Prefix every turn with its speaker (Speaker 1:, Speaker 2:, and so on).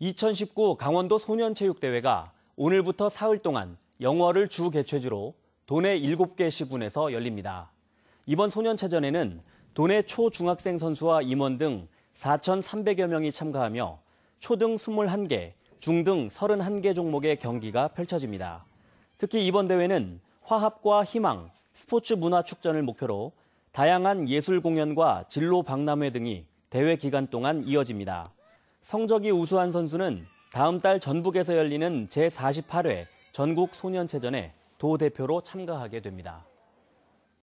Speaker 1: 2019 강원도 소년체육대회가 오늘부터 사흘 동안 영월을 주 개최지로 도내 7개 시군에서 열립니다. 이번 소년체전에는 도내 초중학생 선수와 임원 등 4,300여 명이 참가하며 초등 21개, 중등 31개 종목의 경기가 펼쳐집니다. 특히 이번 대회는 화합과 희망, 스포츠 문화 축전을 목표로 다양한 예술 공연과 진로 박람회 등이 대회 기간 동안 이어집니다. 성적이 우수한 선수는 다음 달 전북에서 열리는 제48회 전국 소년체전에 도 대표로 참가하게 됩니다.